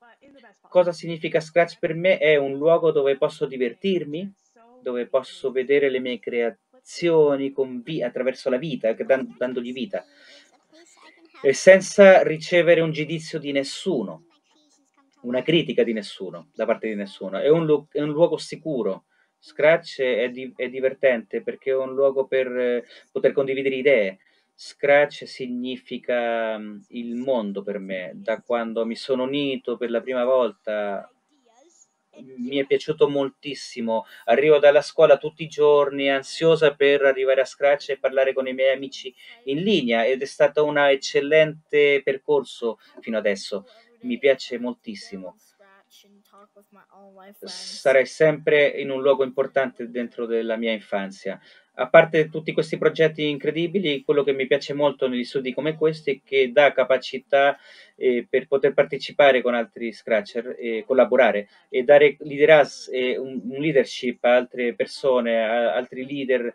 Speaker 2: Cosa significa Scratch per me? È un luogo dove posso divertirmi, dove posso vedere le mie creazioni vi- attraverso la vita, dan- dandogli vita e senza ricevere un giudizio di nessuno una critica di nessuno, da parte di nessuno. È un, lu- è un luogo sicuro. Scratch è, di- è, divertente perché è un luogo per eh, poter condividere idee. Scratch significa mh, mm, il mondo per me. Da quando mi sono unito per la prima volta mi è piaciuto moltissimo. Arrivo dalla scuola tutti i giorni ansiosa per arrivare a Scratch e parlare con i miei amici in linea ed è stato un eccellente percorso fino adesso mi piace moltissimo. Sarei sempre in un luogo importante dentro della mia infanzia. A parte tutti questi progetti incredibili, quello che mi piace molto negli studi come questi è che dà capacità eh, per poter partecipare con altri scratcher, e collaborare e dare leaderas, eh, un, un leadership a altre persone, a altri leader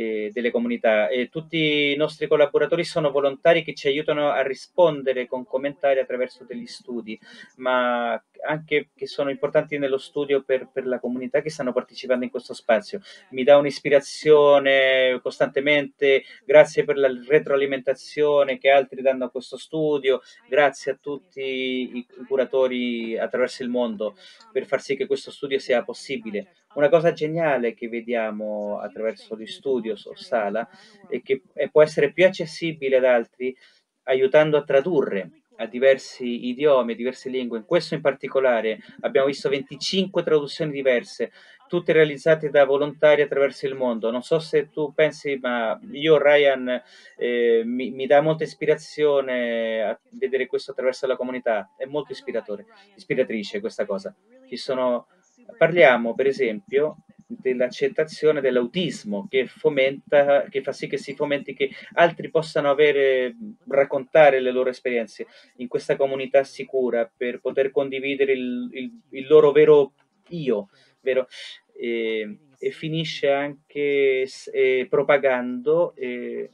Speaker 2: eh, delle comunità e tutti i nostri collaboratori sono volontari che ci aiutano a rispondere con commentari attraverso degli studi, ma anche che sono importanti nello studio per, per la comunità che stanno partecipando in questo spazio. Mi dà un'ispirazione costantemente, grazie per la retroalimentazione che altri danno a questo studio, grazie a tutti i, i curatori attraverso il mondo per far sì che questo studio sia possibile. Una cosa geniale che vediamo attraverso gli studios o sala è che può essere più accessibile ad altri aiutando a tradurre a diversi idiomi, a diverse lingue. In questo in particolare abbiamo visto 25 traduzioni diverse, tutte realizzate da volontari attraverso il mondo. Non so se tu pensi, ma io, Ryan, eh, mi, mi, dà molta ispirazione a vedere questo attraverso la comunità. È molto ispiratore, ispiratrice questa cosa. Ci sono Parliamo per esempio dell'accettazione dell'autismo che fomenta, che fa sì che si fomenti che altri possano avere, raccontare le loro esperienze in questa comunità sicura per poter condividere il, il, il loro vero io, vero? E, e finisce anche eh, propagando eh,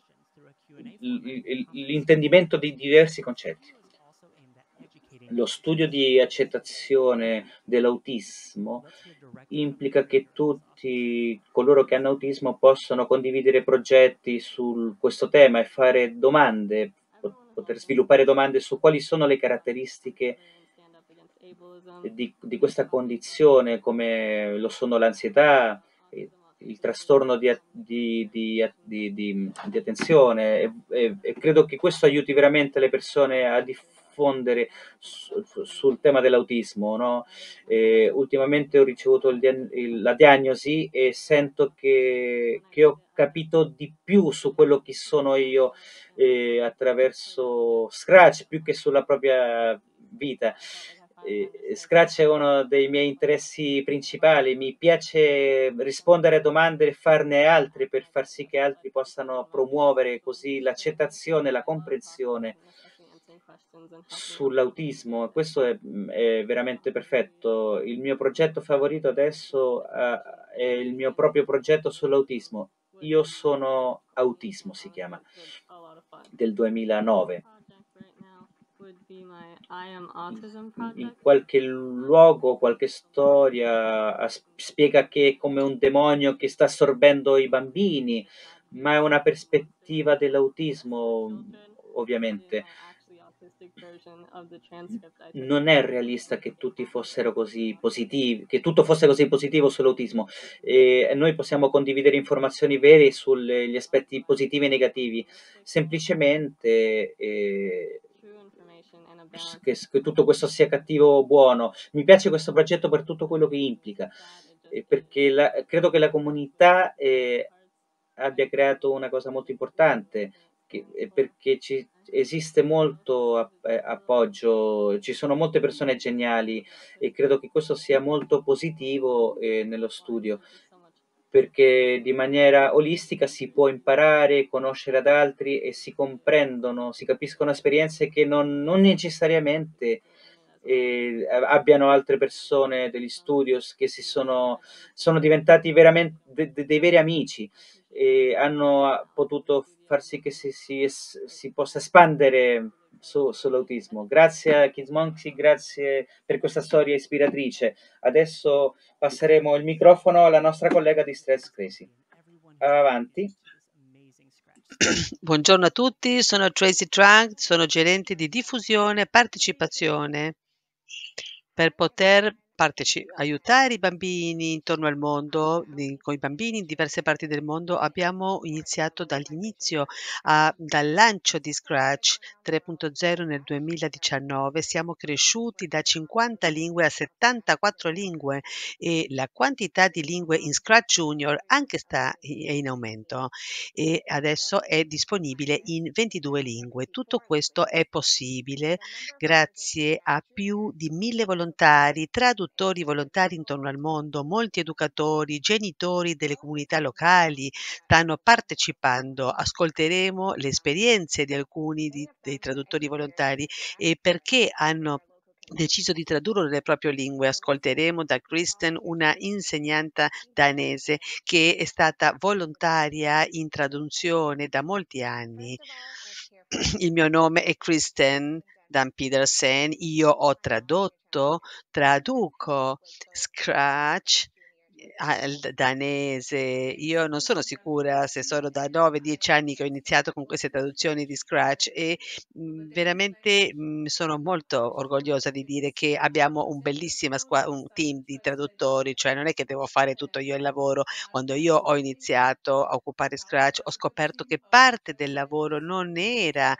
Speaker 2: l'intendimento di diversi concetti lo studio di accettazione dell'autismo implica che tutti coloro che hanno autismo possano condividere progetti su questo tema e fare domande, poter sviluppare domande su quali sono le caratteristiche di, di questa condizione, come lo sono l'ansietà, il trastorno di, di, di, di attenzione e, e, e, credo che questo aiuti veramente le persone a diffondere approfondire su, sul tema dell'autismo. No? Eh, ultimamente ho ricevuto il, il, la diagnosi e sento che, che, ho capito di più su quello che sono io eh, attraverso Scratch più che sulla propria vita. Scratch è uno dei miei interessi principali, mi piace rispondere a domande e farne altre per far sì che altri possano promuovere così l'accettazione, la comprensione sull'autismo, questo è, mm, è, veramente perfetto. Il mio progetto favorito adesso uh, è il mio proprio progetto sull'autismo. Io sono autismo, si chiama, del 2009. In qualche luogo, qualche storia spiega che è come un demonio che sta assorbendo i bambini, ma è una prospettiva dell'autismo, ovviamente non è realista che tutti fossero così positivi, che tutto fosse così positivo sull'autismo. E noi possiamo condividere informazioni vere sugli aspetti positivi e negativi, semplicemente eh, che, tutto questo sia cattivo o buono. Mi piace questo progetto per tutto quello che implica, perché la, credo che la comunità eh, abbia creato una cosa molto importante perché, perché ci, esiste molto eh, appoggio, ci sono molte persone geniali e credo che questo sia molto positivo eh, nello studio perché di maniera olistica si può imparare, conoscere ad altri e si comprendono, si capiscono esperienze che non, non necessariamente eh, abbiano altre persone degli studios che si sono, sono diventati veramente de, de, dei veri amici e hanno potuto far sì che si, si, si possa espandere su, sull'autismo. Grazie a Kids Monkey, grazie per questa storia ispiratrice. Adesso passeremo il microfono alla nostra collega di Stress Crazy. Avanti.
Speaker 1: Buongiorno a tutti, sono Tracy Trunk, sono gerente di diffusione e partecipazione. Per poter Parteci aiutare i bambini intorno al mondo, di con i bambini in diverse parti del mondo abbiamo iniziato dall'inizio, a dal lancio di Scratch 3.0 nel 2019. Siamo cresciuti da 50 lingue a 74 lingue e la quantità di lingue in Scratch Junior anche sta è in aumento e adesso è disponibile in 22 lingue. Tutto questo è possibile grazie a più di mille volontari traduttori traduttori volontari intorno al mondo, molti educatori, genitori delle comunità locali stanno partecipando. Ascolteremo le esperienze di alcuni di, dei traduttori volontari e perché hanno deciso di tradurre le proprie lingue. Ascolteremo da Kristen, una insegnante danese che è stata volontaria in traduzione da molti anni. Il mio nome è Kristen Dan Petersen, io ho tradotto, traduco Scratch eh, al danese. Io non sono sicura se sono da 9-10 anni che ho iniziato con queste traduzioni di Scratch e mm, veramente mm, sono molto orgogliosa di dire che abbiamo un bellissimo un team di traduttori, cioè non è che devo fare tutto io il lavoro. Quando io ho iniziato a occupare Scratch ho scoperto che parte del lavoro non era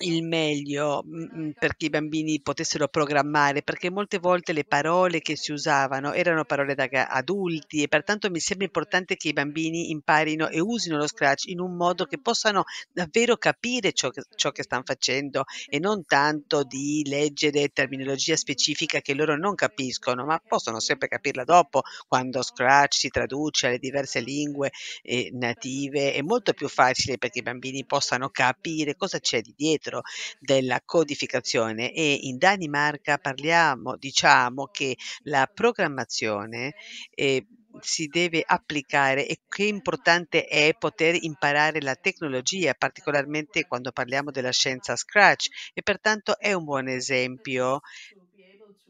Speaker 1: il meglio mm, mm, perché i bambini potessero programmare, perché molte volte le parole che si usavano erano parole da adulti e pertanto mi sembra importante che i bambini imparino e usino lo Scratch in un modo che possano davvero capire ciò che, ciò che stanno facendo e non tanto di leggere terminologia specifica che loro non capiscono, ma possono sempre capirla dopo quando Scratch si traduce alle diverse lingue eh, native. È molto più facile perché i bambini possano capire cosa c'è di dietro della codificazione e in Danimarca parliamo, diciamo che la programmazione eh, si deve applicare e che importante è poter imparare la tecnologia, particolarmente quando parliamo della scienza Scratch e pertanto è un buon esempio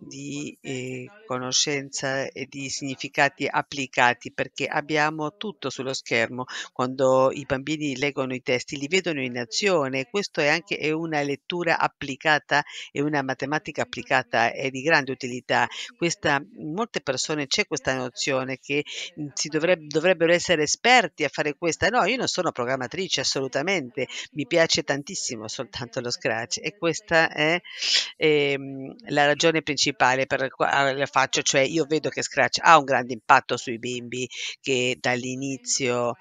Speaker 1: di eh, conoscenza e di significati applicati perché abbiamo tutto sullo schermo. Quando i bambini leggono i testi li vedono in certo, azione. Certo. Questo è anche è una lettura applicata e una matematica applicata è di grande utilità. Questa, in mhmm, molte persone c'è questa nozione che mhmm, si dovrebbe, dovrebbero essere esperti a fare questa. No, io non sono programmatrice assolutamente, mi piace tantissimo soltanto lo Scratch e questa è eh, la ragione principale principale per la eh, faccio, cioè io vedo che Scratch ha un grande impatto sui bimbi che dall'inizio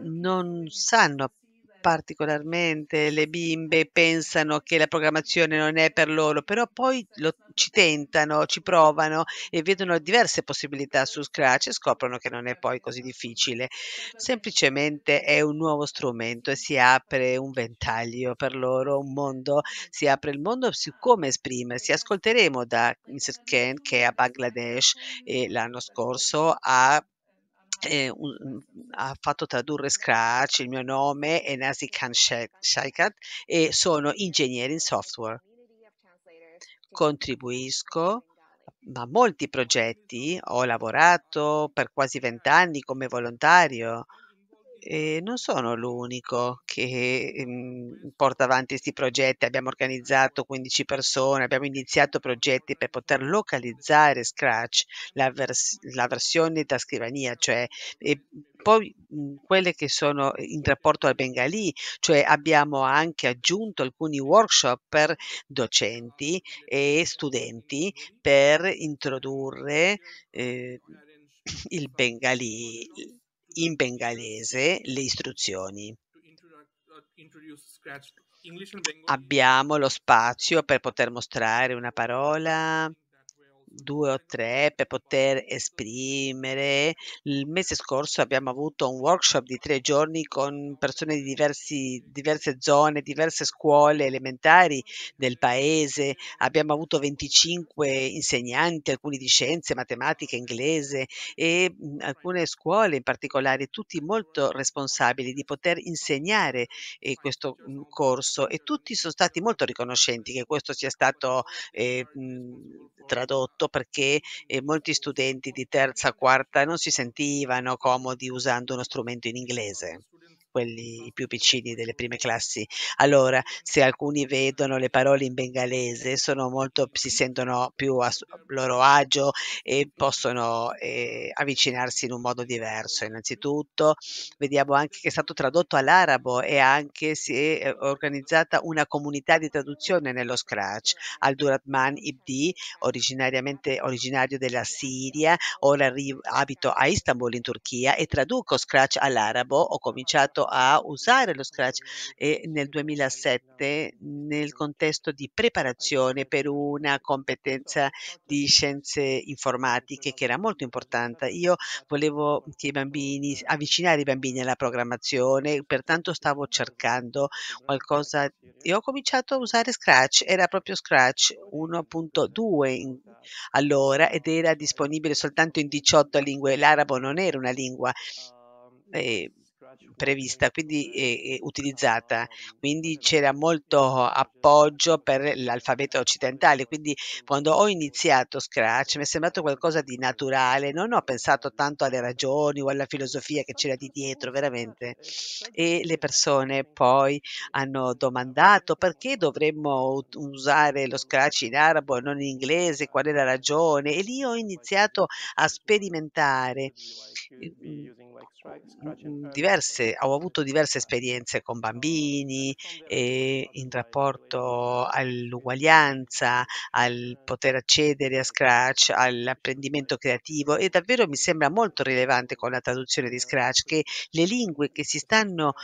Speaker 1: non sanno particolarmente le bimbe pensano che la programmazione non è per loro, però poi lo, ci tentano, ci provano e vedono diverse possibilità su Scratch e scoprono che non è poi così difficile. Semplicemente è un nuovo strumento e si apre un ventaglio per loro, un mondo, si apre il mondo su come esprimersi. Ascolteremo da Mr. Ken che è a Bangladesh e l'anno scorso ha eh, un, ha fatto tradurre Scratch, il mio nome è Nazi Khan Shaikat e sono ingegnere in software. Contribuisco a molti progetti, ho lavorato per quasi vent'anni come volontario e non sono l'unico che, mhmm, porta avanti questi progetti. Abbiamo organizzato 15 persone, abbiamo iniziato progetti per poter localizzare Scratch, la vers la versione da scrivania, cioè e poi, mhmm, quelle che sono in rapporto al Bengali, cioè abbiamo anche aggiunto alcuni workshop per docenti e studenti per introdurre, ehm, il Bengali in bengalese le istruzioni. Uh, Abbiamo lo spazio per poter mostrare una parola due o tre per poter esprimere. Il mese scorso abbiamo avuto un workshop di tre giorni con persone di diversi, diverse zone, diverse scuole elementari del paese. Abbiamo avuto 25 insegnanti, alcuni di scienze, matematica, inglese e mhmm, alcune scuole in particolare, tutti molto responsabili di poter insegnare eh, questo mhmm, corso e tutti sono stati molto riconoscenti che questo sia stato eh, mhmm, tradotto perché eh, molti studenti di terza, quarta non si sentivano comodi usando uno strumento in inglese quelli più piccini delle prime classi. Allora, se alcuni vedono le parole in bengalese, molto, si sentono più a loro agio e possono eh, avvicinarsi in un modo diverso. Innanzitutto, vediamo anche che è stato tradotto all'arabo e anche si è eh, organizzata una comunità di traduzione nello Scratch. Al-Duratman Ibdi, originariamente originario della Siria, ora abito a Istanbul in Turchia e traduco Scratch all'arabo. Ho cominciato a usare lo scratch e nel 2007 nel contesto di preparazione per una competenza di scienze informatiche che era molto importante. Io volevo che i bambini, avvicinare i bambini alla programmazione, pertanto stavo cercando qualcosa e ho cominciato a usare Scratch, era proprio Scratch 1.2 allora ed era disponibile soltanto in 18 lingue, l'arabo non era una lingua. Eh, prevista, quindi eh, utilizzata. Quindi c'era molto appoggio per l'alfabeto occidentale. Quindi quando ho iniziato Scratch mi è sembrato qualcosa di naturale, non ho pensato tanto alle ragioni o alla filosofia che c'era di dietro, veramente. E le persone poi hanno domandato perché dovremmo usare lo Scratch in arabo e non in inglese, qual è la ragione. E lì ho iniziato a sperimentare ehm, mm, mm, diverse diverse, ho avuto diverse esperienze con bambini eh, in rapporto all'uguaglianza, al poter accedere a Scratch, all'apprendimento creativo e davvero mi sembra molto rilevante con la traduzione di Scratch che le lingue che si stanno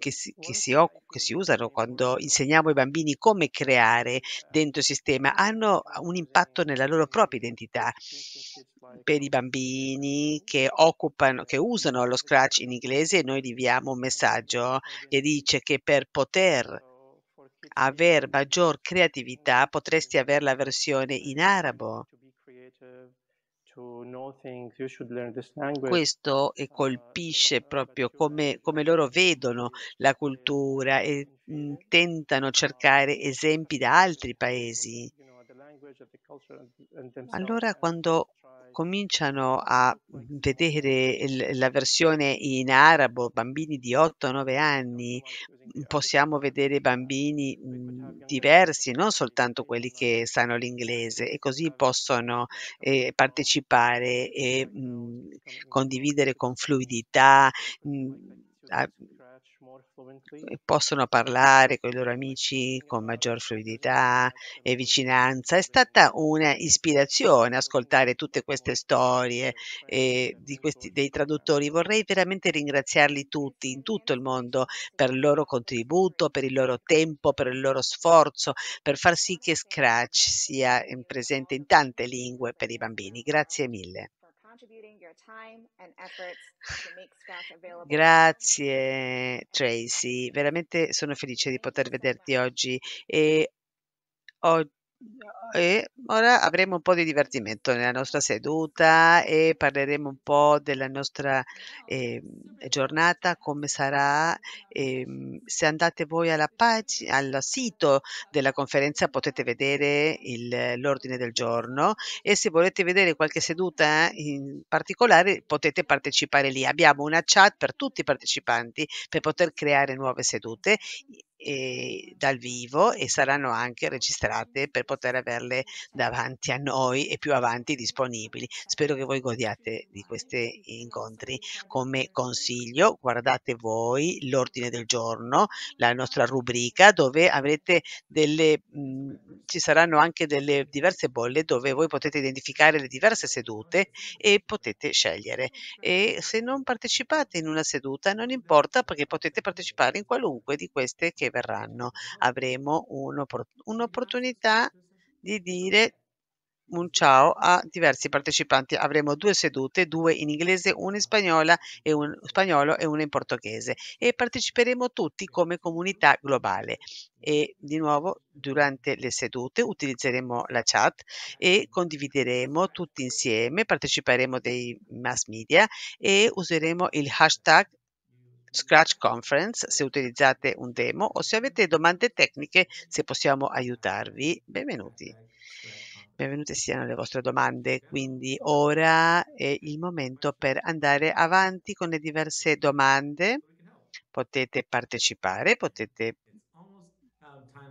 Speaker 1: che, si, che, si, che si usano quando insegniamo ai bambini come creare dentro il sistema hanno un impatto nella loro propria identità. Per i bambini che, occupano, che usano lo Scratch in inglese, noi gli un messaggio che dice che per poter avere maggior creatività potresti avere la versione in arabo questo colpisce proprio come, come loro vedono la cultura e mh, mm, tentano cercare esempi da altri paesi. Allora, quando cominciano a vedere il la versione in arabo, bambini di 8-9 anni, possiamo vedere bambini diversi, non soltanto quelli che sanno l'inglese e così possono eh, partecipare e mh, condividere con fluidità. Mh, a, possono parlare con i loro amici con maggior fluidità e vicinanza. È stata un'ispirazione ascoltare tutte queste storie eh, questi, dei traduttori. Vorrei veramente ringraziarli tutti in tutto il mondo per il loro contributo, per il loro tempo, per il loro sforzo, per far sì che Scratch sia ehm, presente in tante lingue per i bambini. Grazie mille. Grazie Tracy, veramente sono felice di poter vederti oggi e oggi e ora avremo un po' di divertimento nella nostra seduta e parleremo un po' della nostra eh, giornata, come sarà. Ehm, se andate voi alla pagina, al sito della conferenza potete vedere l'ordine del giorno e se volete vedere qualche seduta in particolare potete partecipare lì. Abbiamo una chat per tutti i partecipanti per poter creare nuove sedute dal vivo e saranno anche registrate per poter averle davanti a noi e più avanti disponibili. Spero che voi godiate di questi incontri. Come consiglio, guardate voi l'ordine del giorno, la nostra rubrica dove avrete delle mh, mhmm, ci saranno anche delle diverse bolle dove voi potete identificare le diverse sedute e potete scegliere. E se non partecipate in una seduta non importa perché potete partecipare in qualunque di queste che verranno. Avremo un'opportunità di dire un ciao a diversi partecipanti. Avremo due sedute, due in inglese, una in spagnola e un spagnolo e una in portoghese e parteciperemo tutti come comunità globale. E di nuovo durante le sedute utilizzeremo la chat e condivideremo tutti insieme, parteciperemo dei mass media e useremo il hashtag Scratch Conference se utilizzate un demo o se avete domande tecniche se possiamo aiutarvi. Benvenuti. Benvenute siano le vostre domande, quindi ora è il momento per andare avanti con le diverse domande potete partecipare, potete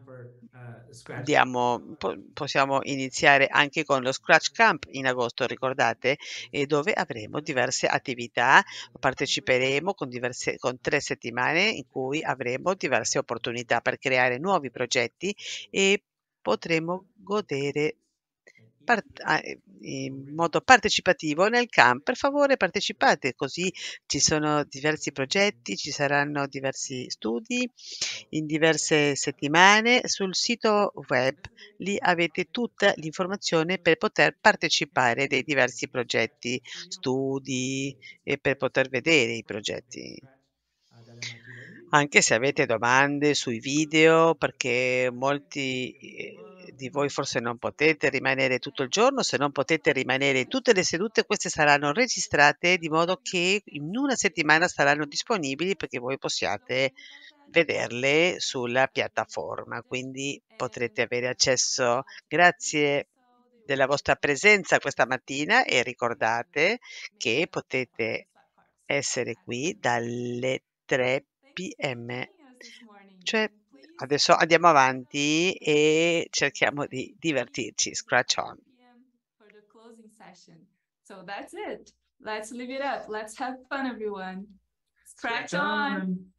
Speaker 1: Uh, Diamo, po possiamo iniziare anche con lo Scratch Camp in agosto, ricordate, dove avremo diverse attività, parteciperemo con, diverse, con tre settimane in cui avremo diverse opportunità per creare nuovi progetti e potremo godere Ah, eh, in modo partecipativo nel CAM. Per favore partecipate, così ci sono diversi progetti, ci saranno diversi studi in diverse settimane sul sito web. Lì avete tutta l'informazione per poter partecipare dei diversi progetti, studi e per poter vedere i progetti anche se avete domande sui video, perché molti eh, di voi forse non potete rimanere tutto il giorno, se non potete rimanere in tutte le sedute, queste saranno registrate di modo che in una settimana saranno disponibili perché voi possiate vederle sulla piattaforma, quindi potrete avere accesso. Grazie della vostra presenza questa mattina e ricordate che potete essere qui dalle 3 pm, cioè Adesso andiamo avanti e cerchiamo di divertirci. Scratch on. For the closing session. So that's it. Let's leave it up. Let's have fun, everyone. Scratch, Scratch on.
Speaker 2: on.